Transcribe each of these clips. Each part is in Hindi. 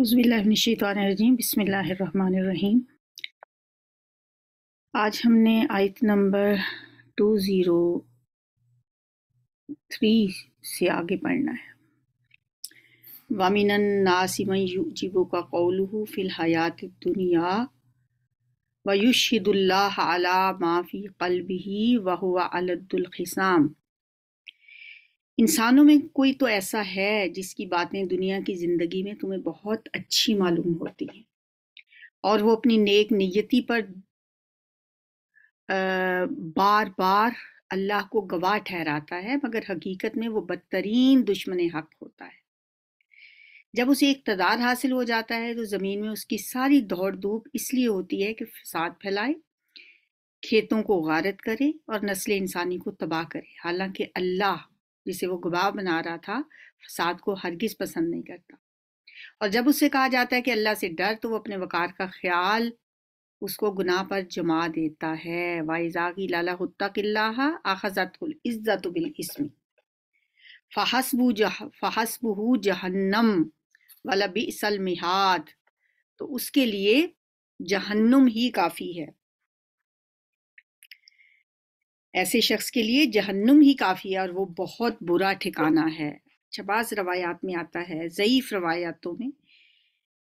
उज़बिल्लिनशीतवानरजीम बसमीम आज हमने आयत नंबर टू ज़ीरो थ्री से आगे पढ़ना है वामिन नासिम जीबो का कौलू हयात दुनिया वयुशदुल्ला आला माफ़ी कलबी वहुआ अलदुलखसाम इंसानों में कोई तो ऐसा है जिसकी बातें दुनिया की ज़िंदगी में तुम्हें बहुत अच्छी मालूम होती हैं और वो अपनी नेक नियति पर बार बार अल्लाह को गवाह ठहराता है मगर हकीकत में वो बदतरीन दुश्मन हक होता है जब उसे इकतदार हासिल हो जाता है तो ज़मीन में उसकी सारी दौड़ धूप इसलिए होती है कि फसाद फैलाए खेतों को गारत करे और नस्ल इंसानी को तबाह करे हालांकि अल्लाह जिसे वो गुबाव बना रहा था फसाद को हरगिज पसंद नहीं करता और जब उससे कहा जाता है कि अल्लाह से डर तो वो अपने वकार का ख्याल उसको गुनाह पर जमा देता है वाइजागी लाला किल्ला आखजत इज़्ज़त बिल इसमी फ़हसबू जह फ़हसबू जहन्नम वाला बिसल मिहाद तो उसके लिए जहन्नुम ही काफ़ी है ऐसे शख्स के लिए जहन्नुम ही काफ़ी है और वो बहुत बुरा ठिकाना है शबाज रवायात में आता है ज़यीफ़ रवायातों में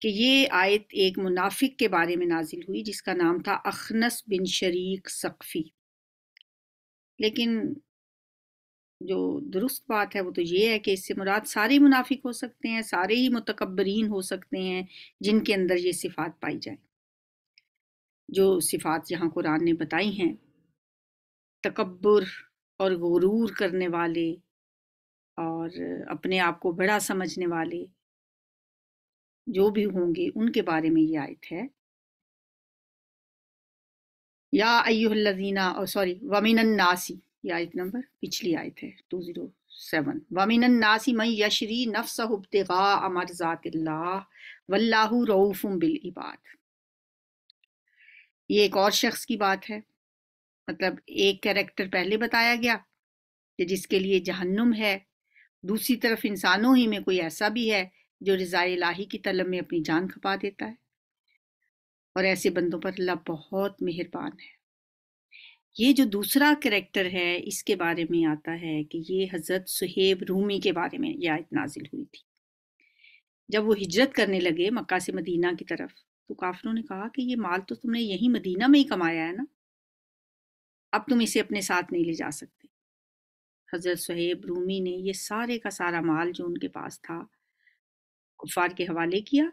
कि ये आयत एक मुनाफिक के बारे में नाजिल हुई जिसका नाम था अखनस बिन शरीक सकफ़ी लेकिन जो दुरुस्त बात है वो तो ये है कि इससे मुराद सारे मुनाफिक हो सकते हैं सारे ही मतकबरीन हो सकते हैं जिनके अंदर ये सिफात पाई जाए जो सिफात यहाँ कुरान ने बताई हैं तकबर और गुरूर करने वाले और अपने आप को बड़ा समझने वाले जो भी होंगे उनके बारे में ये आयत है या अयुल्लजीना और सॉरी वमिन नासी ये आयत नंबर पिछली आयत है टू जीरो सेवन वमिन नासी मई यशरी नफ्स हुब्तगा अमर ज़ातिल्लाह वल्लाहु रऊफ़ुम बिल इबाद ये एक और शख्स की बात है मतलब एक कैरेक्टर पहले बताया गया कि जिसके लिए जहन्नुम है दूसरी तरफ इंसानों ही में कोई ऐसा भी है जो रज़ा लाही की तलब में अपनी जान खपा देता है और ऐसे बंदों पर अल्लाह बहुत मेहरबान है ये जो दूसरा करेक्टर है इसके बारे में आता है कि ये हज़रत सुहेब रूमी के बारे में यह नाजिल हुई थी जब वो हिजरत करने लगे मक्का से मदीना की तरफ तो काफिलों ने कहा कि ये माल तो तुमने यहीं मदीना में ही कमाया है ना अब तुम इसे अपने साथ नहीं ले जा सकते हज़रत सहेब रूमी ने ये सारे का सारा माल जो उनके पास था कुफार के हवाले किया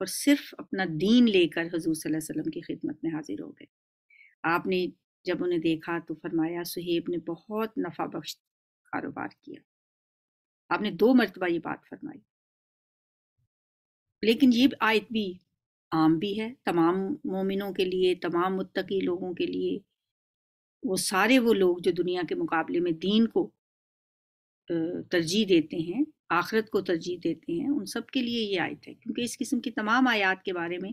और सिर्फ अपना दीन लेकर हजूर वसल्लम की खिदमत में हाजिर हो गए आपने जब उन्हें देखा तो फरमाया सुहेब ने बहुत नफा बख्श कारोबार किया आपने दो मरतबा ये बात फरमाई लेकिन ये आयत भी आम भी है तमाम मोमिनों के लिए तमाम मुत्तकी लोगों के लिए वो सारे वो लोग जो दुनिया के मुकाबले में दीन को तरजीह देते हैं आखरत को तरजीह देते हैं उन सब के लिए ये आयत है क्योंकि इस किस्म की तमाम आयात के बारे में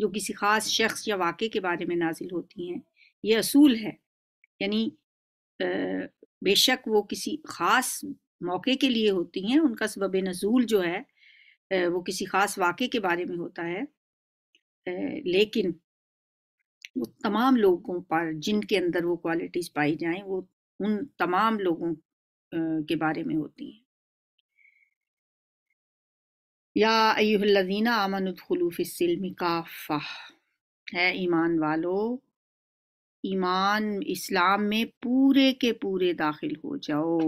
जो किसी ख़ास शख्स या वाक़े के बारे में नाजिल होती हैं ये असूल है यानी बेशक वो किसी ख़ास मौके के लिए होती हैं उनका सबब नज़ूल जो है वो किसी ख़ास वाक़े के बारे में होता है लेकिन वो तमाम लोगों पर जिनके अंदर वो क्वालिटीज पाई जाएं वो उन तमाम लोगों के बारे में होती हैं या अयुल्लजीना आमनदलूफ़िलम काफ़ा है ईमान वालो ईमान इस्लाम में पूरे के पूरे दाखिल हो जाओ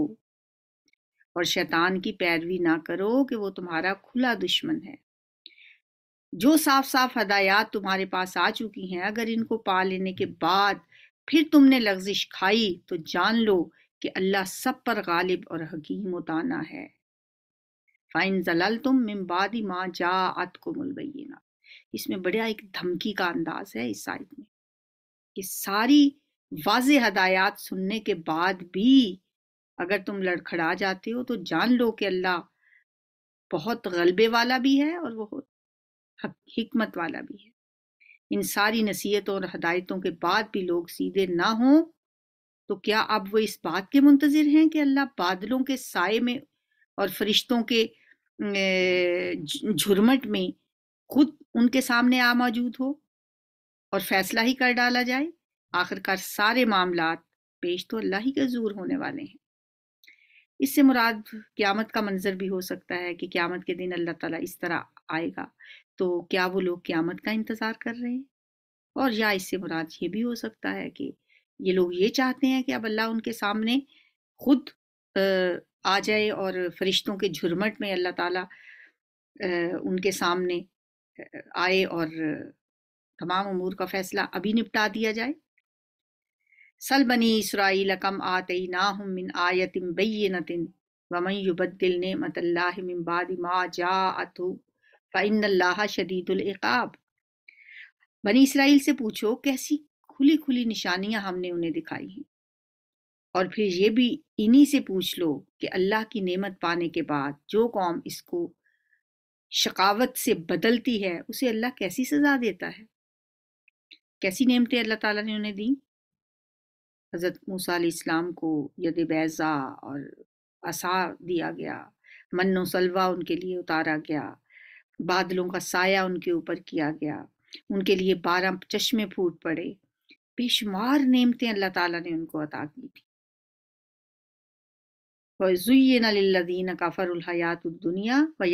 और शैतान की पैरवी ना करो कि वो तुम्हारा खुला दुश्मन है जो साफ साफ हदायत तुम्हारे पास आ चुकी हैं अगर इनको पा लेने के बाद फिर तुमने लफ्जिश खाई तो जान लो कि अल्लाह सब पर गालिब और हकीम उताना है फ़ाइन जलल तुम मिम्बादी माँ जा अत को मुलबैना इसमें बड़ा एक धमकी का अंदाज है इस साइड में कि सारी वाज हदायत सुनने के बाद भी अगर तुम लड़खड़ा जाते हो तो जान लो कि अल्लाह बहुत गलबे वाला भी है और बहुत हिकमत वाला भी है इन सारी नसीहतों और हदायतों के बाद भी लोग सीधे ना हों तो क्या अब वो इस बात के मुंतजर हैं कि अल्लाह बादलों के साय में और फरिश्तों के झुरमट में खुद उनके सामने आ मौजूद हो और फैसला ही कर डाला जाए आखिरकार सारे मामला पेश तो अल्लाह ही के जूर होने वाले हैं इससे मुराद क़्यामत का मंजर भी हो सकता है कि क़्यामत के दिन अल्लाह ताला इस तरह आएगा तो क्या वो लोग क्यामत का इंतज़ार कर रहे हैं और या इससे मुराद ये भी हो सकता है कि ये लोग ये चाहते हैं कि अब अल्लाह उनके सामने खुद आ जाए और फरिश्तों के झुरमट में अल्लाह ताला उनके सामने आए और तमाम अमूर का फैसला अभी निपटा दिया जाए सल बनी इसराइल कम आतई ना मिन आयतिम बैन वमन युबद्दिल ने मतल्लाम बाद मा जा अतु अल्लाह शदीदुल्क़ाब बनी इसराइल से पूछो कैसी खुली खुली निशानियां हमने उन्हें दिखाई हैं और फिर ये भी इन्हीं से पूछ लो कि अल्लाह की नेमत पाने के बाद जो कौम इसको शकावत से बदलती है उसे अल्लाह कैसी सज़ा देता है कैसी नेमतें अल्लाह ताला ने उन्हें दी हज़रत मूसा इस्लाम को यद बैज़ा और असा दिया गया मनो सलवा उनके लिए उतारा गया बादलों का साया उनके ऊपर किया गया उनके लिए बारह चश्मे फूट पड़े बेशुमार नेमतें अल्लाह ताला ने उनको अता की थी काफ़रहयात दुनिया व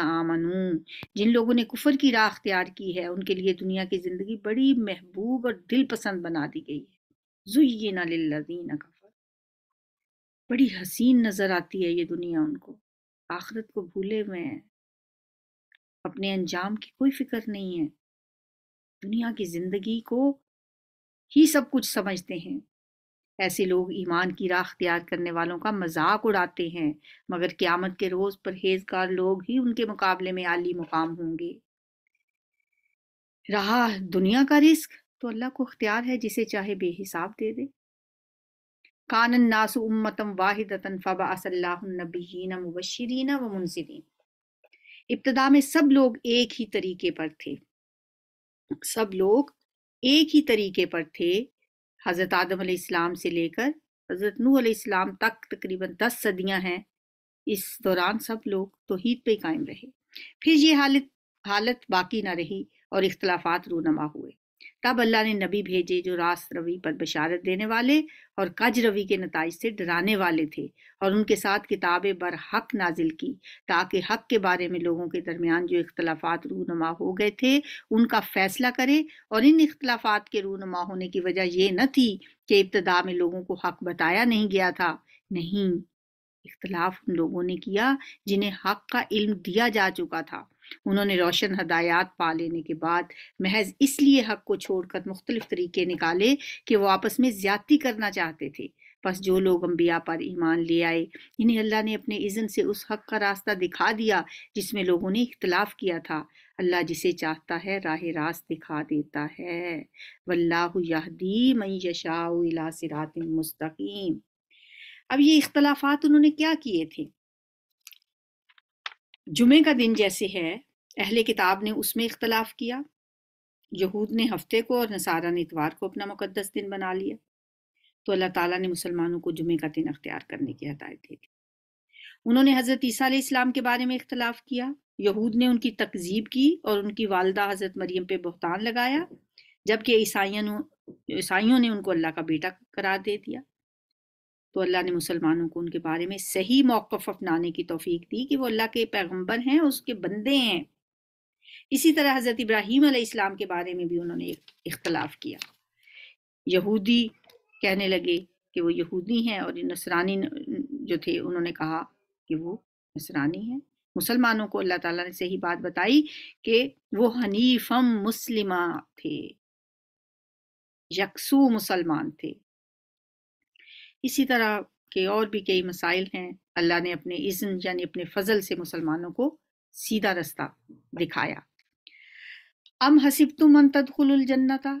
आमनू जिन लोगों ने कुफर की राह अख्तियार की है उनके लिए दुनिया की ज़िंदगी बड़ी महबूब और दिल पसंद बना दी गई है जुयन काफ़र बड़ी हसीन नज़र आती है ये दुनिया उनको आखरत को भूले हुए हैं अपने अंजाम की कोई फिक्र नहीं है दुनिया की जिंदगी को ही सब कुछ समझते हैं ऐसे लोग ईमान की राह तैयार करने वालों का मजाक उड़ाते हैं मगर क़्यामत के रोज़ परहेजगार लोग ही उनके मुकाबले में आली मुकाम होंगे रहा दुनिया का रिस्क तो अल्लाह को अख्तियार है जिसे चाहे बेहिसाब दे दे कानन नासु उम्मतम वाहिदतन फ़बा असल्लाबीन मुबशिरीन व मुनसरीन इब्तदा में सब लोग एक ही तरीके पर थे सब लोग एक ही तरीके पर थे हज़रत आदम इस्लाम से लेकर हज़रत नूह इस्लाम तक तकरीबन दस सदियां हैं इस दौरान सब लोग तोहद पे कायम रहे फिर ये हालत हालत बाकी ना रही और इख्तलाफात रूनमा हुए तब अल्लाह ने नबी भेजे जो रास रवि पर बशारत देने वाले और कज रवि के नतज से डराने वाले थे और उनके साथ किताबें बर हक नाजिल की ताकि हक के बारे में लोगों के दरमियान जो इख्तलाफात रूनुमा हो गए थे उनका फैसला करे और इन इख्तलाफात के रूनुमा होने की वजह यह न थी कि इब्तदा में लोगों को हक बताया नहीं गया था नहीं इख्तलाफ उन लोगों ने किया जिन्हें हक का इल्म दिया जा चुका था उन्होंने रोशन हदायत पा लेने के बाद महज इसलिए हक को छोड़कर मुख्तलिफ तरीके निकाले कि वो आपस में ज्यादती करना चाहते थे बस जो लोग अम्बिया पर ईमान ले आए इन्हें अल्लाह ने अपने इज़न से उस हक का रास्ता दिखा दिया जिसमें लोगों ने इख्तलाफ किया था अल्लाह जिसे चाहता है राह रास्त दिखा देता है वल्लाहदी मई मुस्तकीम अब ये इख्तलाफात उन्होंने क्या किए थे जुमे का दिन जैसे है अहले किताब ने उसमें इख्तलाफ किया यहूद ने हफ्ते को और नसारा ने इतवार को अपना मुकदस दिन बना लिया तो अल्लाह ताला ने मुसलमानों को जुमे का दिन अख्तियार करने की हदायत दे दी उन्होंने हज़रत ईसा इस्लाम के बारे में इख्तलाफ किया यहूद ने उनकी तकजीब की और उनकी वालदा हज़रत मरियम पे बहतान लगाया जबकि ईसाइयों ईसाइयों ने उनको अल्लाह का बेटा करार दे दिया तो अल्लाह ने मुसलमानों को उनके बारे में सही मौक़ अपनाने की तोफ़ी दी कि वो अल्लाह के पैगम्बर हैं उसके बंदे हैं इसी तरह हज़रत इब्राहिम इस्लाम के बारे में भी उन्होंने इख्तलाफ किया यहूदी कहने लगे कि वो यहूदी हैं और नसरानी जो थे उन्होंने कहा कि वो नसरानी हैं मुसलमानों को अल्लाह ताला ने सही बात बताई कि वो हनीफम मुस्लिमा थे यकसू मुसलमान थे इसी तरह के और भी कई मसाइल हैं अल्लाह ने अपने इज्न यानी अपने फजल से मुसलमानों को सीधा रास्ता दिखाया अम हसिब तुम तदखुलजन्नता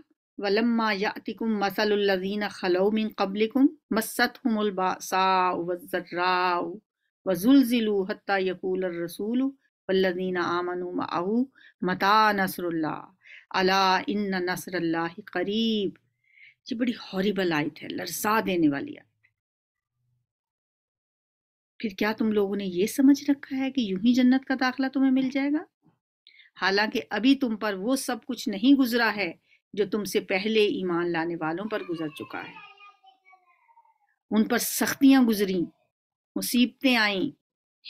वलम्मा यातिकुम मसलुल्लजीन खलौमिन कबलिकुम मसत हमबासाजर्रा वजुलजिलू हत्ता यकूल रसूल वल्लजीन आमनु माहू मता नसरुल्लाह अला इन्न नसरल्ला करीब ये बड़ी हॉरिबल आयत है लरसा देने वाली आयत फिर क्या तुम लोगों ने यह समझ रखा है कि यूं ही जन्नत का दाखला तुम्हें मिल जाएगा हालांकि अभी तुम पर वो सब कुछ नहीं गुजरा है जो तुमसे पहले ईमान लाने वालों पर गुजर चुका है उन पर सख्तियां गुजरी मुसीबतें आईं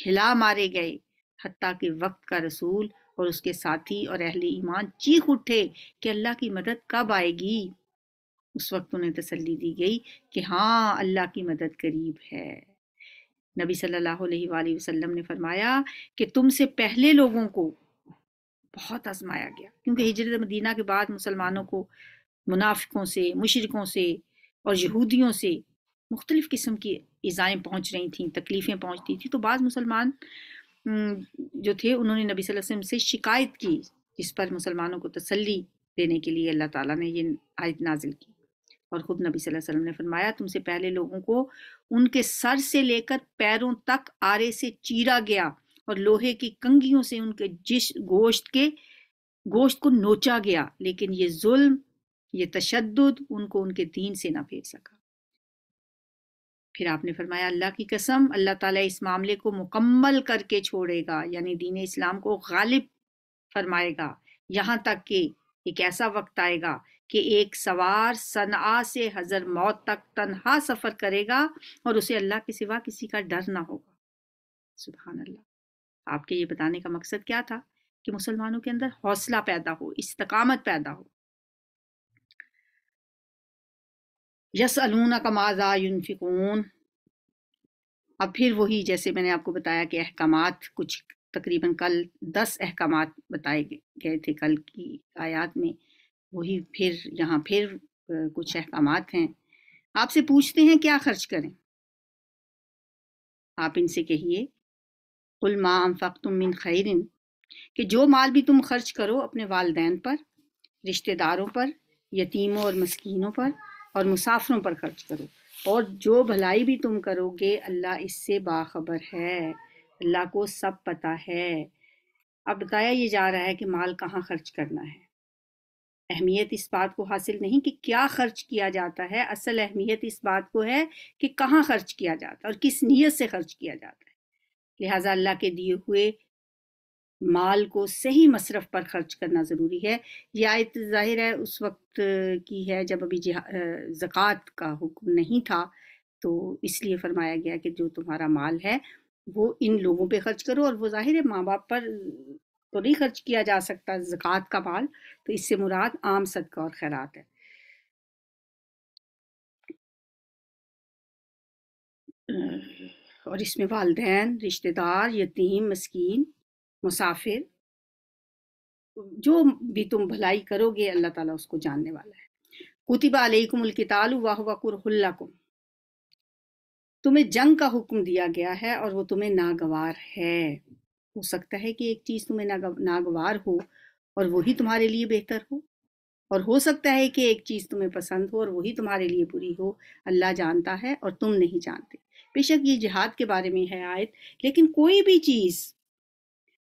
हिला मारे गए हती के वक्त का रसूल और उसके साथी और अहले ईमान चीख उठे कि अल्लाह की मदद कब आएगी उस वक्त उन्हें तसल्ली दी गई कि हाँ अल्लाह की मदद करीब है नबी सल्लल्लाहु अलैहि वसल्लम ने फरमाया कि तुमसे पहले लोगों को बहुत आजमाया गया क्योंकि हिजरत मदीना के बाद मुसलमानों को मुनाफिकों से मुशरकों से और यहूदियों से मुख्तलिफ़ किस्म की ईज़ाएँ पहुँच रही थी तकलीफ़ें पहुँचती थी तो बाद मुसलमान जो थे उन्होंने नबी वसल्लम से शिकायत की जिस पर मुसलमानों को तसल्ली देने के लिए अल्लाह ताला ने ये आयत नाजिल की और ख़ुद नबी सल्लल्लाहु अलैहि वसल्लम ने फरमाया तुमसे पहले लोगों को उनके सर से लेकर पैरों तक आरे से चीरा गया और लोहे की कंगियों से उनके जिस गोश्त के गोश्त को नोचा गया लेकिन ये जुल्म ये तशद उनको उनके दीन से ना फेर सका फिर आपने फरमाया अल्लाह की कसम अल्लाह ताला इस मामले को मुकम्मल करके छोड़ेगा यानी दीन इस्लाम को गालिब फरमाएगा यहाँ तक कि एक ऐसा वक्त आएगा कि एक सवार सनआ से हजर मौत तक तनहा सफर करेगा और उसे अल्लाह के सिवा किसी का डर ना होगा सुबह अल्लाह आपके ये बताने का मकसद क्या था कि मुसलमानों के अंदर हौसला पैदा हो इस्तकामत पैदा हो यस अलूना का माजा यूनफिकून अब फिर वही जैसे मैंने आपको बताया कि अहकाम कुछ तकरीबन कल दस अहकाम बताए गए थे कल की आयात में वही फिर यहाँ फिर कुछ अहकाम हैं आपसे पूछते हैं क्या खर्च करें आप इनसे कहिए कुल माँ अम्फ़ुम मिन खैरिन कि जो माल भी तुम खर्च करो अपने वालदेन पर रिश्तेदारों पर यतीमों और मस्किनों पर और मुसाफरों पर खर्च करो और जो भलाई भी तुम करोगे अल्लाह इससे बाखबर है अल्लाह को सब पता है अब बताया ये जा रहा है कि माल कहाँ खर्च करना है अहमियत इस बात को हासिल नहीं कि क्या खर्च किया जाता है असल अहमियत इस बात को है कि कहाँ खर्च किया जाता है और किस नीयत से खर्च किया जाता है लिहाजा अल्लाह के दिए हुए माल को सही मसरफ पर खर्च करना ज़रूरी है यह आयत जाहिर है उस वक्त की है जब अभी जक़ात का हुक्म नहीं था तो इसलिए फरमाया गया कि जो तुम्हारा माल है वो इन लोगों पे खर्च करो और वो जाहिर है माँ बाप पर तो नहीं खर्च किया जा सकता जक़ात का माल तो इससे मुराद आम सदका और खैरात है और इसमें वालदेन रिश्तेदार यतीम मस्किन मुसाफिर जो भी तुम भलाई करोगे अल्लाह ताला उसको जानने वाला है कुतिबा अलैकुमकिताल वाहकुरकुम तुम्हें जंग का हुक्म दिया गया है और वो तुम्हें नागवार है हो सकता है कि एक चीज़ तुम्हें नागवार हो और वही तुम्हारे लिए बेहतर हो और हो सकता है कि एक चीज़ तुम्हें पसंद हो और वही तुम्हारे लिए बुरी हो अल्लाह जानता है और तुम नहीं जानते बेशक ये जिहाद के बारे में है आयत लेकिन कोई भी चीज़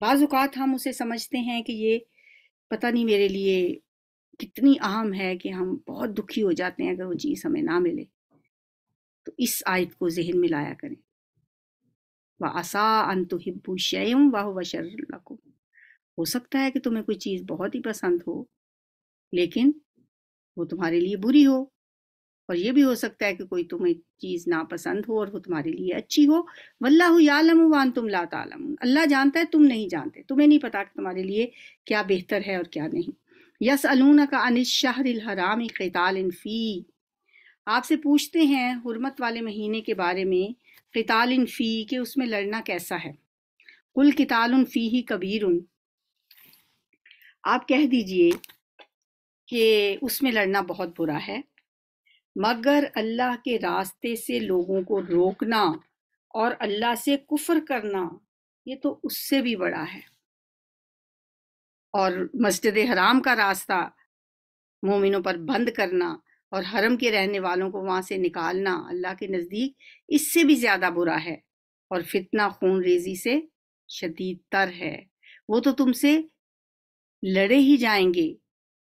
बाज़ात हम उसे समझते हैं कि ये पता नहीं मेरे लिए कितनी अहम है कि हम बहुत दुखी हो जाते हैं अगर वो चीज़ हमें ना मिले तो इस आयत को जहन में लाया करें व आसा अंतुहिब्बु शयम वाह वशर लकुम हो सकता है कि तुम्हें कोई चीज़ बहुत ही पसंद हो लेकिन वो तुम्हारे लिए बुरी हो और ये भी हो सकता है कि कोई तुम्हें चीज़ नापसंद हो और वो तुम्हारे लिए अच्छी हो वल्लाह यालम वान तुम ला तालम अल्लाह जानता है तुम नहीं जानते तुम्हें नहीं पता कि तुम्हारे लिए क्या बेहतर है और क्या नहीं यस अलूना का अनिश शाहर हराम क़ताल फी आपसे पूछते हैं हुरमत वाले महीने के बारे में किताल फ़ी के उसमें लड़ना कैसा है कुल किताल फ़ी ही कबीर उन आप कह दीजिए कि उसमें लड़ना बहुत बुरा है मगर अल्लाह के रास्ते से लोगों को रोकना और अल्लाह से कुफर करना ये तो उससे भी बड़ा है और मस्जिद हराम का रास्ता मोमिनों पर बंद करना और हरम के रहने वालों को वहां से निकालना अल्लाह के नज़दीक इससे भी ज़्यादा बुरा है और फितना खून रेजी से शदीद तर है वो तो तुमसे लड़े ही जाएंगे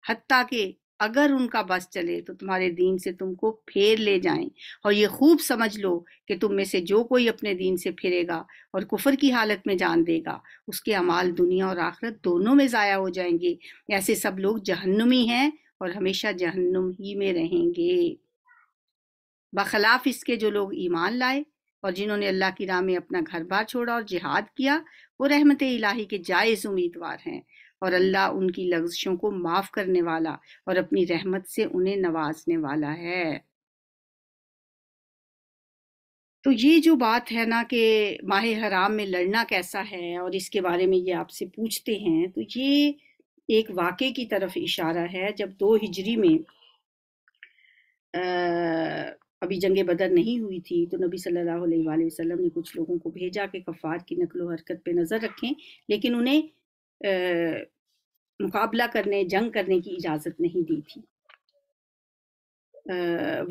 हती के अगर उनका बस चले तो तुम्हारे दीन से तुमको फेर ले जाएं और ये खूब समझ लो कि तुम में से जो कोई अपने दीन से फिरेगा और कुफर की हालत में जान देगा उसके अमाल दुनिया और आखरत दोनों में ज़ाया हो जाएंगे ऐसे सब लोग जहन्नुमी हैं और हमेशा जहन्नुम ही में रहेंगे बखलाफ इसके जो लोग ईमान लाए और जिन्होंने अल्लाह की राह में अपना घर बार छोड़ा और जिहाद किया वो रहमत इलाही के जायज़ उम्मीदवार हैं और अल्लाह उनकी लफ्जों को माफ़ करने वाला और अपनी रहमत से उन्हें नवाजने वाला है तो ये जो बात है ना कि माह हराम में लड़ना कैसा है और इसके बारे में ये आपसे पूछते हैं तो ये एक वाक़े की तरफ इशारा है जब दो हिजरी में आ, अभी जंग बदर नहीं हुई थी तो नबी सल्लल्लाहु अलैहि वसल्लम ने कुछ लोगों को भेजा कि कफ़ार की नकलो हरकत पे नज़र रखें लेकिन उन्हें आ, मुकाबला करने जंग करने की इजाज़त नहीं दी थी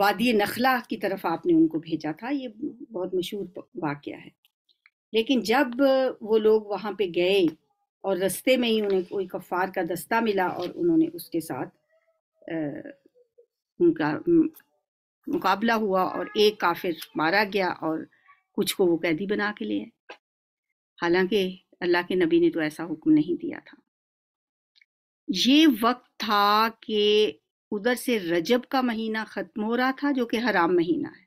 वादी नखला की तरफ आपने उनको भेजा था ये बहुत मशहूर वाक़ है लेकिन जब वो लोग वहाँ पे गए और रस्ते में ही उन्हें कोई कफ़ार का दस्ता मिला और उन्होंने उसके साथ उनका मुकाबला हुआ और एक काफिर मारा गया और कुछ को वो कैदी बना के ले आए हालांकि अल्लाह के नबी ने तो ऐसा हुक्म नहीं दिया था ये वक्त था कि उधर से रजब का महीना ख़त्म हो रहा था जो कि हराम महीना है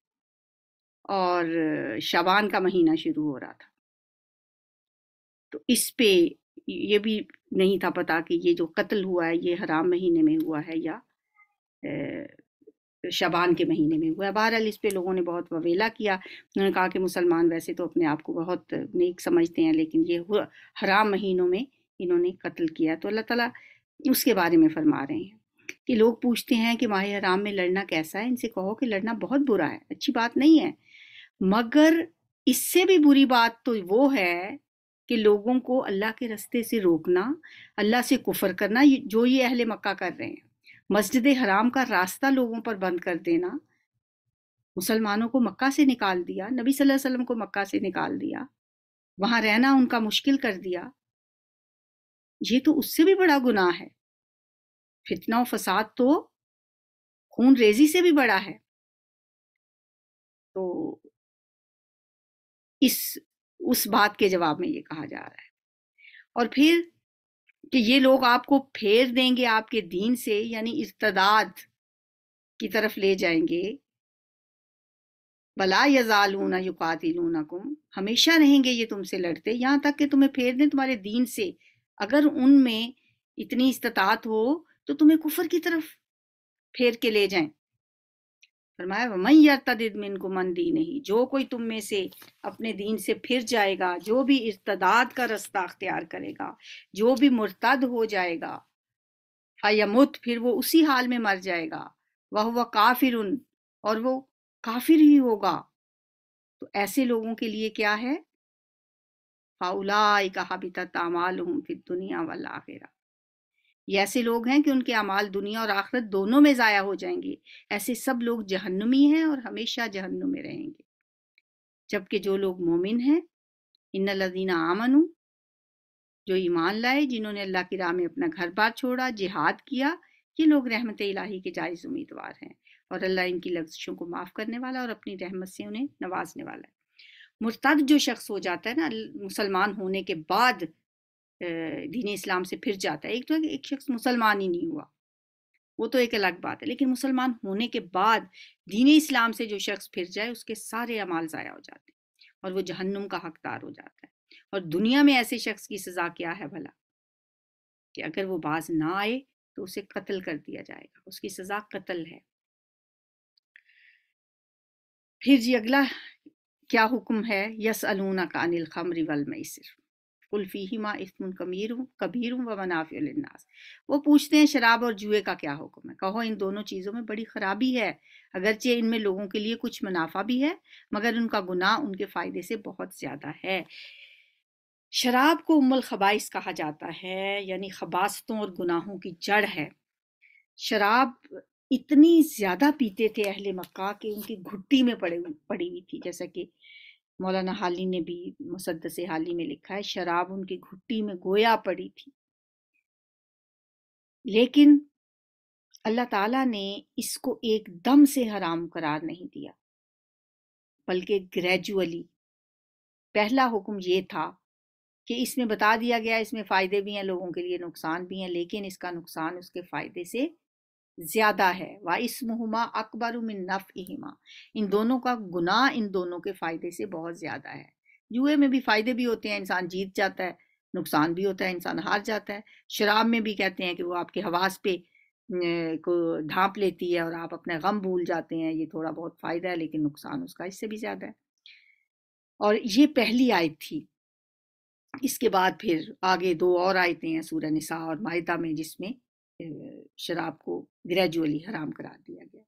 और शबान का महीना शुरू हो रहा था तो इस पे ये भी नहीं था पता कि ये जो कत्ल हुआ है ये हराम महीने में हुआ है या शबान के महीने में हुआ है बहरहाल इस पर लोगों ने बहुत ववेला किया उन्होंने कहा कि मुसलमान वैसे तो अपने आप को बहुत नेक समझते हैं लेकिन ये हराम महीनों में इन्होंने कत्ल किया तो अल्लाह ताला उसके बारे में फरमा रहे हैं कि लोग पूछते हैं कि माह हराम में लड़ना कैसा है इनसे कहो कि लड़ना बहुत बुरा है अच्छी बात नहीं है मगर इससे भी बुरी बात तो वो है कि लोगों को अल्लाह के रस्ते से रोकना अल्लाह से कुफर करना जो ये अहले मक्का कर रहे हैं मस्जिद हराम का रास्ता लोगों पर बंद कर देना मुसलमानों को मक्का से निकाल दिया नबी सल्लल्लाहु अलैहि वसल्लम को मक्का से निकाल दिया वहाँ रहना उनका मुश्किल कर दिया ये तो उससे भी बड़ा गुनाह है फितना फसाद तो खून रेजी से भी बड़ा है तो इस उस बात के जवाब में ये कहा जा रहा है और फिर कि ये लोग आपको फेर देंगे आपके दीन से यानी इर्तदाद की तरफ ले जाएंगे भला यजालूना युकातिलूना कुम हमेशा रहेंगे ये तुमसे लड़ते यहाँ तक कि तुम्हें फेर दें तुम्हारे दीन से अगर उनमें इतनी इस्तात हो तो तुम्हें कुफर की तरफ फेर के ले जाएं फरमाया मई यरतद मिन को मन दी नहीं जो कोई तुम में से अपने दीन से फिर जाएगा जो भी इर्तदाद का रास्ता अख्तियार करेगा जो भी मुर्तद हो जाएगा फयमुत फिर वो उसी हाल में मर जाएगा वह वह काफिर उन और वो काफिर ही होगा तो ऐसे लोगों के लिए क्या है फाउलाई कहा बिता तामाल फिर दुनिया वाला आखिरा ये ऐसे लोग हैं कि उनके अमाल दुनिया और आखरत दोनों में ज़ाया हो जाएंगे ऐसे सब लोग जहन्नुमी हैं और हमेशा जहन्नुम में रहेंगे जबकि जो लोग मोमिन हैं इन लदीना आमनू जो ईमान लाए जिन्होंने अल्लाह की राह में अपना घर बार छोड़ा जिहाद किया ये लोग रहमत इलाही के जायज़ उम्मीदवार हैं और अल्लाह इनकी लफ्जिशों को माफ़ करने वाला और अपनी रहमत से उन्हें नवाजने वाला है मुर्तद जो शख्स हो जाता है ना मुसलमान होने के बाद दीन इस्लाम से फिर जाता है एक तो एक शख्स मुसलमान ही नहीं हुआ वो तो एक अलग बात है लेकिन मुसलमान होने के बाद दीन इस्लाम से जो शख्स फिर जाए उसके सारे अमाल ज़ाया हो जाते हैं और वो जहन्नुम का हकदार हो जाता है और दुनिया में ऐसे शख्स की सज़ा क्या है भला कि अगर वो बाज ना आए तो उसे कत्ल कर दिया जाएगा उसकी सज़ा कत्ल है फिर जी अगला क्या हुक्म है यस अलूना का अनिल खमरी वल मैसर कुल्फ़ीमा इसमुन कबीर हूँ व मनाफिलनास वो पूछते हैं शराब और जुए का क्या हुक्म है कहो इन दोनों चीज़ों में बड़ी ख़राबी है अगरचे इनमें लोगों के लिए कुछ मुनाफा भी है मगर उनका गुनाह उनके फ़ायदे से बहुत ज़्यादा है शराब को उमल खबाइस कहा जाता है यानी खबास्तों और गुनाहों की जड़ है शराब इतनी ज़्यादा पीते थे अहले मक्का कि उनकी घुट्टी में पड़े पड़ी हुई थी जैसा कि मौलाना हाली ने भी मुसदस हाली में लिखा है शराब उनकी घुट्टी में गोया पड़ी थी लेकिन अल्लाह ताला ने इसको एक दम से हराम करार नहीं दिया बल्कि ग्रेजुअली पहला हुक्म ये था कि इसमें बता दिया गया इसमें फ़ायदे भी हैं लोगों के लिए नुकसान भी हैं लेकिन इसका नुकसान उसके फ़ायदे से ज्यादा है व इसमहुमा अकबर उमिन नफ़ इन दोनों का गुनाह इन दोनों के फ़ायदे से बहुत ज़्यादा है जुए में भी फ़ायदे भी होते हैं इंसान जीत जाता है नुकसान भी होता है इंसान हार जाता है शराब में भी कहते हैं कि वो आपके हवास पे को ढांप लेती है और आप अपना गम भूल जाते हैं ये थोड़ा बहुत फ़ायदा है लेकिन नुकसान उसका इससे भी ज़्यादा है और ये पहली आयत थी इसके बाद फिर आगे दो और आयतें हैं सूर्य निसा और माहिदा में जिसमें शराब को ग्रेजुअली हराम करार दिया गया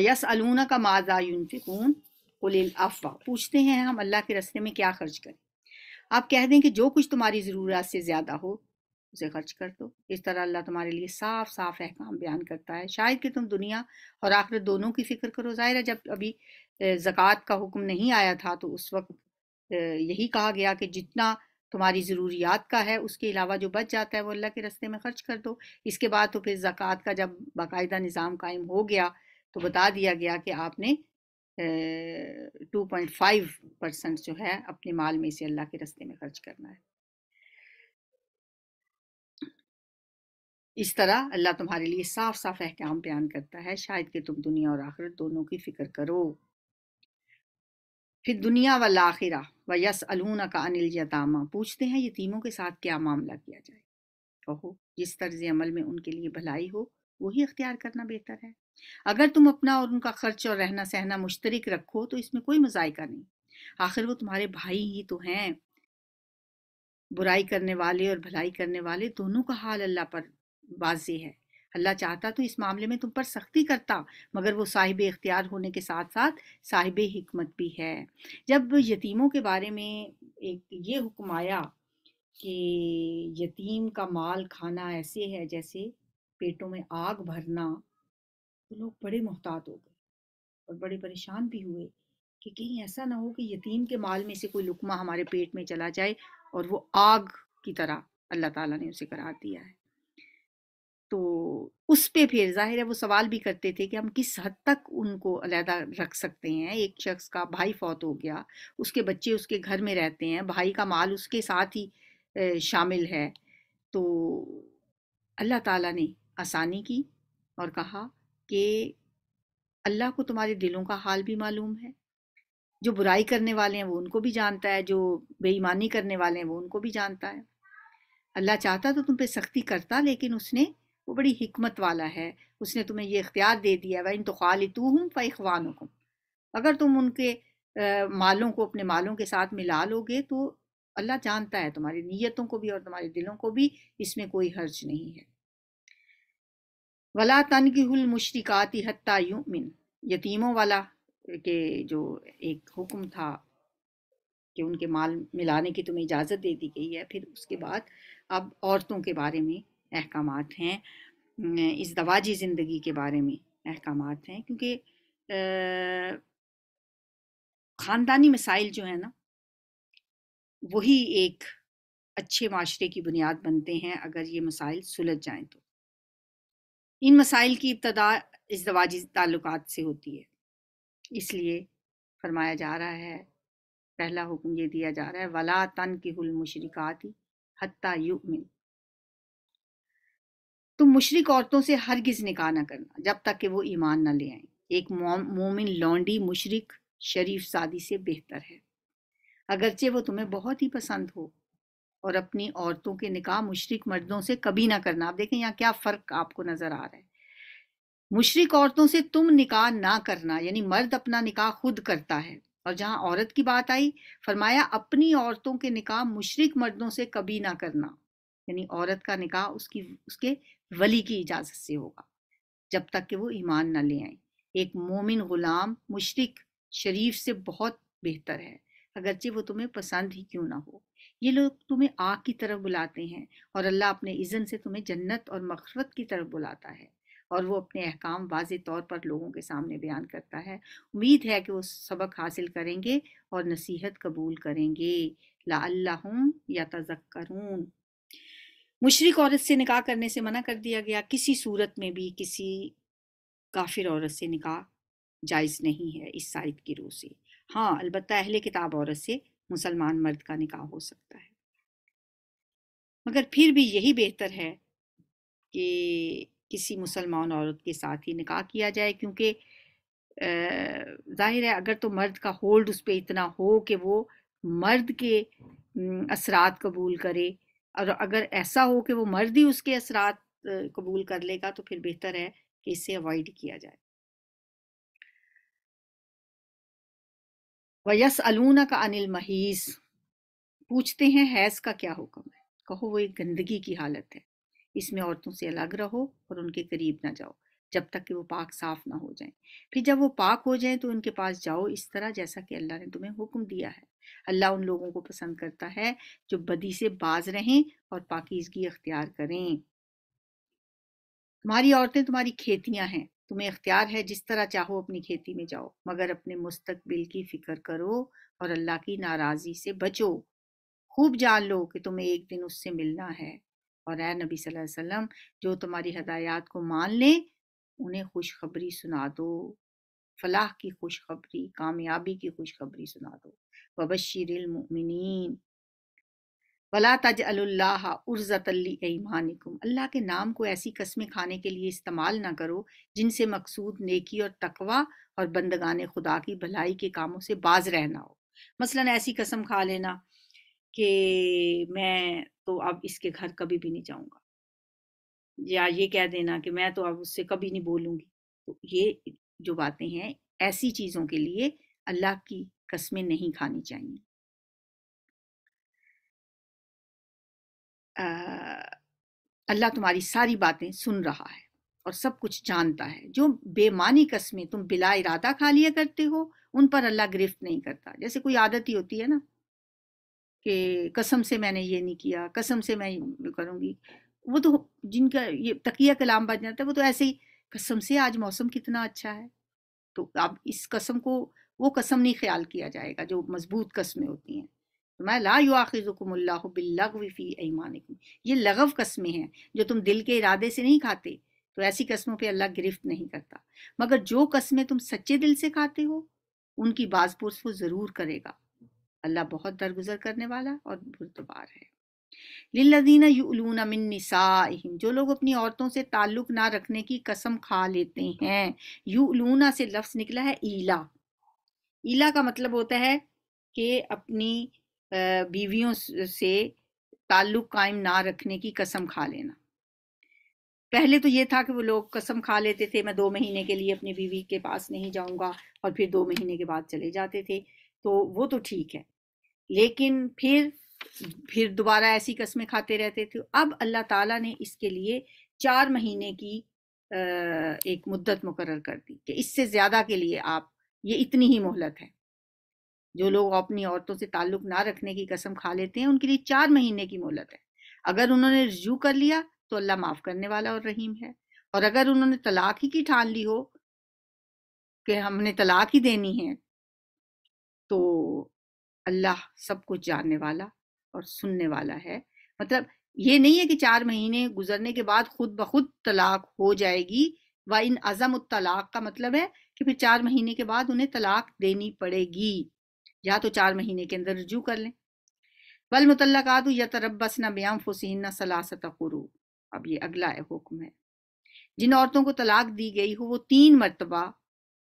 यस अलूना का माजा यूनफिकून अफवाह पूछते हैं हम अल्लाह के रस्ते में क्या खर्च करें आप कह दें कि जो कुछ तुम्हारी ज़रूरत से ज़्यादा हो उसे खर्च कर दो इस तरह अल्लाह तुम्हारे लिए साफ साफ अहकाम बयान करता है शायद कि तुम दुनिया और आखिरत दोनों की फिक्र करो ज़ाहिर है जब अभी ज़क़़त का हुक्म नहीं आया था तो उस वक्त यही कहा गया कि जितना तुम्हारी ज़रूरियात का है उसके अलावा जो बच जाता है वो अल्लाह के रस्ते में ख़र्च कर दो इसके बाद तो फिर ज़क़़त का जब बाकायदा निज़ाम कायम हो गया तो बता दिया गया कि आपने टू पॉइंट फाइव परसेंट जो है अपने माल में से अल्लाह के रस्ते में खर्च करना है इस तरह अल्लाह तुम्हारे लिए साफ साफ अहकाम बयान करता है शायद कि तुम दुनिया और आखिरत दोनों की फिक्र करो फिर दुनिया व लाखिरा व यस अलूना का अनिल यतामा पूछते हैं यतीमों के साथ क्या मामला किया जाए कहो जिस तर्ज अमल में उनके लिए भलाई हो वही अख्तियार करना बेहतर है अगर तुम अपना और उनका खर्च और रहना सहना मुश्तरक रखो तो इसमें कोई मजायका नहीं आखिर वो तुम्हारे भाई ही तो हैं बुराई करने वाले और भलाई करने वाले दोनों का हाल अल्लाह पर वाज है अल्लाह चाहता तो इस मामले में तुम पर सख्ती करता मगर वो साहिब इख्तियार होने के साथ साथ साहिब हमत भी है जब यतीमों के बारे में एक ये हुक्म आया कि यतीम का माल खाना ऐसे है जैसे पेटों में आग भरना तो लोग बड़े मोहतात हो गए और बड़े परेशान भी हुए कि कहीं ऐसा ना हो कि यतीम के माल में से कोई लुकमा हमारे पेट में चला जाए और वो आग की तरह अल्लाह ताला ने उसे करार दिया है तो उस पे फिर जाहिर है वो सवाल भी करते थे कि हम किस हद तक उनको अलहदा रख सकते हैं एक शख्स का भाई फौत हो गया उसके बच्चे उसके घर में रहते हैं भाई का माल उसके साथ ही शामिल है तो अल्लाह ताला ने आसानी की और कहा कि अल्लाह को तुम्हारे दिलों का हाल भी मालूम है जो बुराई करने वाले हैं वो उनको भी जानता है जो बेईमानी करने वाले हैं वो उनको भी जानता है अल्लाह चाहता तो तुम पे सख्ती करता लेकिन उसने वो बड़ी हमत वाला है उसने तुम्हें ये इख्तियार दे दिया वह इन तो हूँ हम को अगर तुम उनके आ, मालों को अपने मालों के साथ मिला लोगे तो अल्लाह जानता है तुम्हारी नीयतों को भी और तुम्हारे दिलों को भी इसमें कोई हर्ज नहीं है वला तन की हुल मुशरक़ाती हती युमिन यतीमों वाला के जो एक हुक्म था कि उनके माल मिलाने की तुम्हें इजाज़त दे दी गई है फिर उसके बाद अब औरतों के बारे में अहकाम हैं इस दवाजी ज़िंदगी के बारे में अहकाम हैं क्योंकि ख़ानदानी मसाइल जो है ना वही एक अच्छे माशरे की बुनियाद बनते हैं अगर ये मसाइल सुलझ जाएं तो इन मसाइल की इब्तदा इस दवाजी ताल्लुक से होती है इसलिए फरमाया जा रहा है पहला हुक्म ये दिया जा रहा है वला तन के हुल मुशरिकाती हती में तो मुशरक औरतों से हरगिज़ निकाह ना करना जब तक कि वो ईमान ना ले आए एक मोमिन लौंडी मुशरक शरीफ सादी से बेहतर है अगरचे वो तुम्हें बहुत ही पसंद हो और अपनी औरतों के निकाह मुशरक मर्दों से कभी ना करना आप देखें यहाँ क्या फ़र्क आपको नज़र आ रहा है मुशरक औरतों से तुम निकाह ना करना यानी मर्द अपना निकाह खुद करता है और जहाँ औरत की बात आई फरमाया अपनी औरतों के निकाह मुशरक मर्दों से कभी ना करना यानी औरत का निकाह उसकी उसके वली की इजाज़त से होगा जब तक कि वो ईमान न ले आए एक मोमिन ग़ुलाम मुशरक शरीफ से बहुत बेहतर है अगरचे वो तुम्हें पसंद ही क्यों ना हो ये लोग तुम्हें आग की तरफ बुलाते हैं और अल्लाह अपने इज़न से तुम्हें जन्नत और मखरत की तरफ बुलाता है और वो अपने अहकाम वाज तौर पर लोगों के सामने बयान करता है उम्मीद है कि वो सबक हासिल करेंगे और नसीहत कबूल करेंगे ला या तजक्करून मुशरक औरत से निकाह करने से मना कर दिया गया किसी सूरत में भी किसी काफिर औरत से निकाह जायज़ नहीं है इस साइड की रूह से हाँ अलबत्त अहल किताब औरत से मुसलमान मर्द का निकाह हो सकता है मगर फिर भी यही बेहतर है कि किसी मुसलमान औरत के साथ ही निकाह किया जाए क्योंकि जाहिर है अगर तो मर्द का होल्ड उस पर इतना हो कि वो मर्द के असरात कबूल करे और अगर ऐसा हो कि वो मर्द ही उसके असरात कबूल कर लेगा तो फिर बेहतर है कि इसे अवॉइड किया जाए वयस अलूना का अनिल महीस पूछते हैं हैज का क्या हुक्म है कहो वो एक गंदगी की हालत है इसमें औरतों से अलग रहो और उनके करीब ना जाओ जब तक कि वो पाक साफ ना हो जाए फिर जब वो पाक हो जाए तो उनके पास जाओ इस तरह जैसा कि अल्लाह ने तुम्हें हुक्म दिया है अल्लाह उन लोगों को पसंद करता है जो बदी से बाज रहें और पाकिजगी अख्तियार करें तुम्हारी औरतें तुम्हारी खेतियां हैं तुम्हें अख्तियार है जिस तरह चाहो अपनी खेती में जाओ मगर अपने मुस्तकबिल की फिक्र करो और अल्लाह की नाराजगी से बचो खूब जान लो कि तुम्हें एक दिन उससे मिलना है और ए नबी सल्लल्लाहु अलैहि वसल्लम जो तुम्हारी हदायत को मान लें उन्हें खुशखबरी सुना दो फलाह की खुशखबरी कामयाबी की खुशखबरी सुना दो वला तज अल्लाह उर्जतली ईमानिकुम अल्लाह के नाम को ऐसी कस्में खाने के लिए इस्तेमाल ना करो जिनसे मकसूद नेकी और तकवा और बंदगान खुदा की भलाई के कामों से बाज रहना हो मसलन ऐसी कसम खा लेना कि मैं तो अब इसके घर कभी भी नहीं जाऊँगा या ये कह देना कि मैं तो अब उससे कभी नहीं बोलूंगी तो ये जो बातें हैं ऐसी चीज़ों के लिए अल्लाह की कस्में नहीं खानी चाहिए अल्लाह तुम्हारी सारी बातें सुन रहा है और सब कुछ जानता है जो बेमानी कस्में तुम बिला इरादा खा लिया करते हो उन पर अल्लाह गिरफ्त नहीं करता जैसे कोई आदत ही होती है ना कि कसम से मैंने ये नहीं किया कसम से मैं करूँगी वो तो जिनका ये तकिया कलाम बन जाता है वो तो ऐसे ही कसम से आज मौसम कितना अच्छा है तो अब इस कसम को वो कसम नहीं ख्याल किया जाएगा जो मजबूत कस्में होती हैं तो मैं ला युआखिजुकुमल्लाफ़ी ईमान ये लगव कस्में हैं जो तुम दिल के इरादे से नहीं खाते तो ऐसी कस्मों पे अल्लाह गिरफ्त नहीं करता मगर जो कस्में तुम सच्चे दिल से खाते हो उनकी बाजपुरस वो ज़रूर करेगा अल्लाह बहुत दरगुजर करने वाला और बुरदबार है लिल्लदीना यूलूना मिन निसाइहिम जो लोग अपनी औरतों से ताल्लुक़ ना रखने की कसम खा लेते हैं यूलूना से लफ्ज़ निकला है ईला ईला का मतलब होता है कि अपनी बीवियों से ताल्लुक़ कायम ना रखने की कसम खा लेना पहले तो ये था कि वो लोग कसम खा लेते थे मैं दो महीने के लिए अपनी बीवी के पास नहीं जाऊंगा और फिर दो महीने के बाद चले जाते थे तो वो तो ठीक है लेकिन फिर फिर दोबारा ऐसी कस्में खाते रहते थे अब अल्लाह ताला ने इसके लिए चार महीने की एक मुद्दत मुकर कर दी कि इससे ज़्यादा के लिए आप ये इतनी ही मोहलत है जो लोग अपनी औरतों से ताल्लुक ना रखने की कसम खा लेते हैं उनके लिए चार महीने की मोहलत है अगर उन्होंने रजू कर लिया तो अल्लाह माफ़ करने वाला और रहीम है और अगर उन्होंने तलाक ही की ठान ली हो कि हमने तलाक ही देनी है तो अल्लाह सब कुछ जानने वाला और सुनने वाला है मतलब ये नहीं है कि चार महीने गुजरने के बाद खुद ब खुद तलाक हो जाएगी व इन अजम तलाक का मतलब है कि फिर चार महीने के बाद उन्हें तलाक देनी पड़ेगी या तो चार महीने के अंदर रजू कर लें वल या तरबस न ब्याम फुसिन सलासत कुरू अब ये अगला हुक्म है जिन औरतों को तलाक दी गई हो वो तीन मरतबा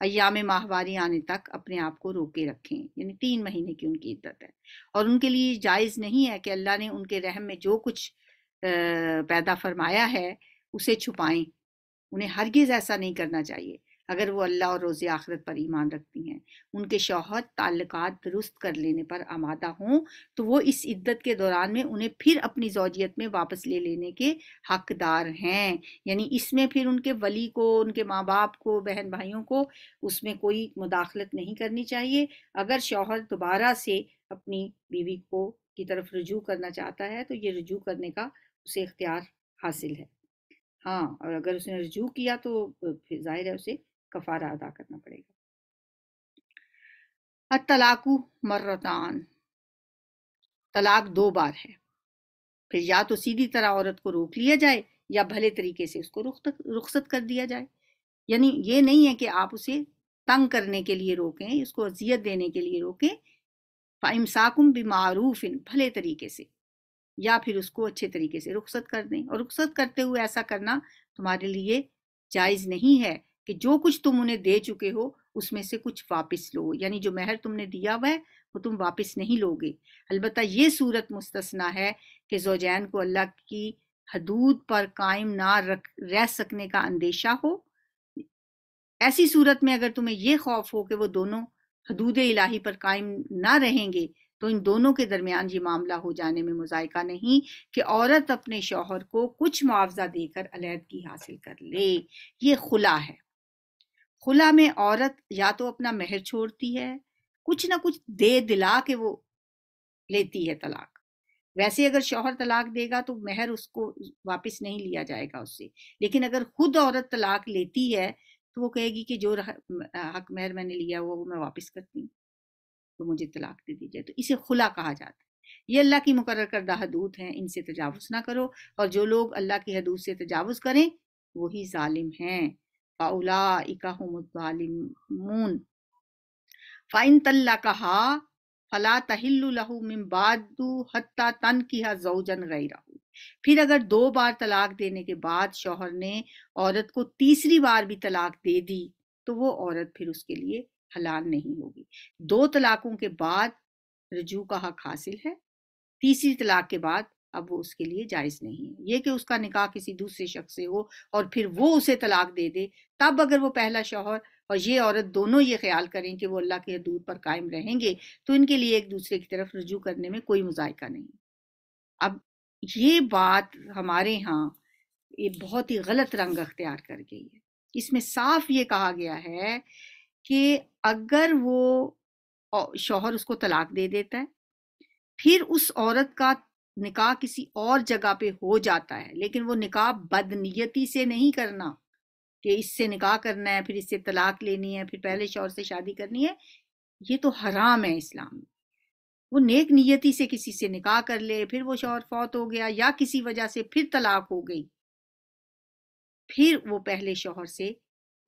अयाम माहवारी आने तक अपने आप को रोके रखें यानी तीन महीने की उनकी इद्दत है और उनके लिए जायज़ नहीं है कि अल्लाह ने उनके रहम में जो कुछ पैदा फरमाया है उसे छुपाएं उन्हें हरगिज़ ऐसा नहीं करना चाहिए अगर वो अल्लाह और रोज़ आखरत पर ईमान रखती हैं उनके शोहर ताल्लुक दुरुस्त कर लेने पर आमादा हों तो वो इस इद्दत के दौरान में उन्हें फिर अपनी जोजियत में वापस ले लेने के हकदार हैं यानी इसमें फिर उनके वली को उनके माँ बाप को बहन भाइयों को उसमें कोई मुदाखलत नहीं करनी चाहिए अगर शोहर दोबारा से अपनी बीवी को की तरफ रजू करना चाहता है तो ये रजू करने का उसे इख्तियार हासिल है हाँ और अगर उसने रजू किया तो फिर जाहिर है उसे कफारा अदा करना पड़ेगा अतलाकू मर्रतान तलाक दो बार है फिर या तो सीधी तरह औरत को रोक लिया जाए या भले तरीके से उसको रुखसत कर दिया जाए यानी ये नहीं है कि आप उसे तंग करने के लिए रोकें उसको अजियत देने के लिए रोकें फ़ाइमसाकुम बेमारूफ इन भले तरीके से या फिर उसको अच्छे तरीके से रुखसत कर दें और रुखसत करते हुए ऐसा करना तुम्हारे लिए जायज़ नहीं है कि जो कुछ तुम उन्हें दे चुके हो उसमें से कुछ वापस लो यानी जो मेहर तुमने दिया हुआ है वो तुम वापस नहीं लोगे अलबत् ये सूरत मुस्तना है कि जोजैन को अल्लाह की हदूद पर कायम ना रख रह सकने का अंदेशा हो ऐसी सूरत में अगर तुम्हें ये खौफ हो कि वो दोनों हदूद इलाही पर कायम ना रहेंगे तो इन दोनों के दरमियान ये मामला हो जाने में मुजायका नहीं कि औरत अपने शोहर को कुछ मुआवजा देकर अलहदगी हासिल कर ले ये खुला है खुला में औरत या तो अपना मेहर छोड़ती है कुछ ना कुछ दे दिला के वो लेती है तलाक वैसे अगर शौहर तलाक देगा तो मेहर उसको वापस नहीं लिया जाएगा उससे लेकिन अगर खुद औरत तलाक लेती है तो वो कहेगी कि जो हक मेहर मैंने लिया हुआ वो मैं वापस करती हूँ तो मुझे तलाक दे दी जाए तो इसे खुला कहा जाता है ये अल्लाह की मुकर करदा हदूद हैं इनसे तजावज़ ना करो और जो लोग अल्लाह की हदूद से तजावज़ करें वही ालिम हैं फ़ाइन तल्ला कहा फला हत्ता तन जौजन गई रहू फिर अगर दो बार तलाक देने के बाद शोहर ने औरत को तीसरी बार भी तलाक दे दी तो वो औरत फिर उसके लिए हलाल नहीं होगी दो तलाकों के बाद रजू का हक हासिल है तीसरी तलाक के बाद अब वो उसके लिए जायज़ नहीं है ये कि उसका निकाह किसी दूसरे शख्स से हो और फिर वो उसे तलाक दे दे तब अगर वो पहला शोहर और ये औरत दोनों ये ख्याल करें कि वो अल्लाह के दूर पर कायम रहेंगे तो इनके लिए एक दूसरे की तरफ रजू करने में कोई मुजायका नहीं अब ये बात हमारे यहाँ ये बहुत ही गलत रंग अख्तियार कर गई है इसमें साफ ये कहा गया है कि अगर वो शोहर उसको तलाक दे देता है फिर उस औरत का निकाह किसी और जगह पे हो जाता है लेकिन वो निकाह बदनीयती से नहीं करना कि इससे निकाह करना है फिर इससे तलाक लेनी है फिर पहले शौर से शादी करनी है ये तो हराम है इस्लाम में वो नेक नियति से किसी से निकाह कर ले फिर वो शौर फौत हो गया या किसी वजह से फिर तलाक हो गई फिर वो पहले शौहर से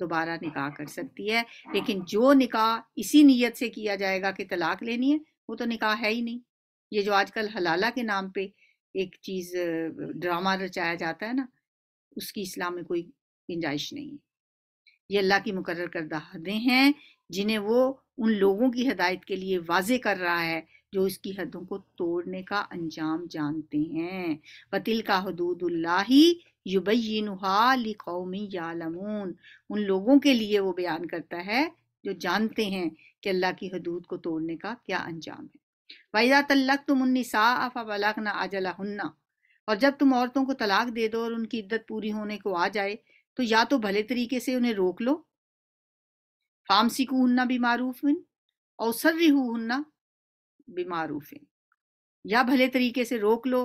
दोबारा निकाह कर सकती है लेकिन जो निकाह इसी नीयत से किया जाएगा कि तलाक लेनी है वो तो निकाह है ही नहीं ये जो आजकल हलाला के नाम पे एक चीज़ ड्रामा रचाया जाता है ना उसकी इस्लाम में कोई गुंजाइश नहीं है ये अल्लाह की मुकर करदा हदें हैं जिन्हें वो उन लोगों की हदायत के लिए वाजे कर रहा है जो इसकी हदों को तोड़ने का अंजाम जानते हैं वतिल का हदूदुल्लाही युबैनहालकौमी यालमून उन लोगों के लिए वो बयान करता है जो जानते हैं कि अल्लाह की हदूद को तोड़ने का क्या अंजाम है फैजा तल्लक तुम उन्निसा फलाक ना आजला हन्ना और जब तुम औरतों को तलाक दे दो और उनकी इद्दत पूरी होने को आ जाए तो या तो भले तरीके से उन्हें रोक लो फामसी को हन्ना बीमारूफिन और सर्री मारूफ बीमारूफिन या भले तरीके से रोक लो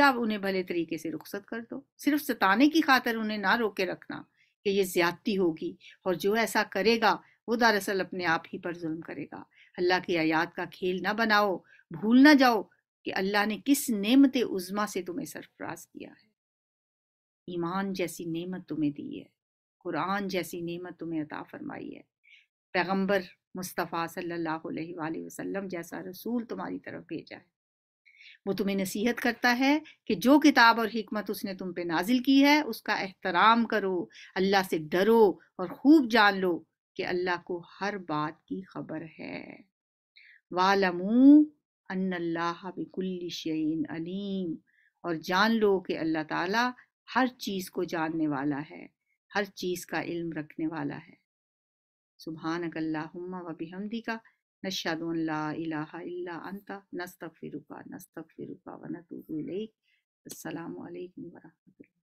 या उन्हें भले तरीके से रुख्सत कर दो सिर्फ सताने की खातर उन्हें ना रोके रखना कि ये ज्यादती होगी और जो ऐसा करेगा वो दरअसल अपने आप ही पर जुल्म करेगा अल्लाह की आयात का खेल ना बनाओ भूल ना जाओ कि अल्लाह ने किस नेमत उज़मा से तुम्हें सरफराज किया है ईमान जैसी नेमत तुम्हें दी है कुरान जैसी नेमत तुम्हें अता फरमाई है पैगम्बर मुस्तफ़ा सल्लल्लाहु अलैहि वसल्लम जैसा रसूल तुम्हारी तरफ भेजा है वो तुम्हें नसीहत करता है कि जो किताब और हमत उसने तुम पे नाजिल की है उसका एहतराम करो अल्लाह से डरो और खूब जान लो कि अल्लाह को हर बात की खबर है वालमू अन्नल्लाह अलीम और जान लो कि अल्लाह ताला हर चीज़ को जानने वाला है हर चीज़ का इल्म रखने वाला है सुबहान अकल्लाहुम्मा व का नशाद इला अंता नस्तफ़िरुका नस्तफ़िरुका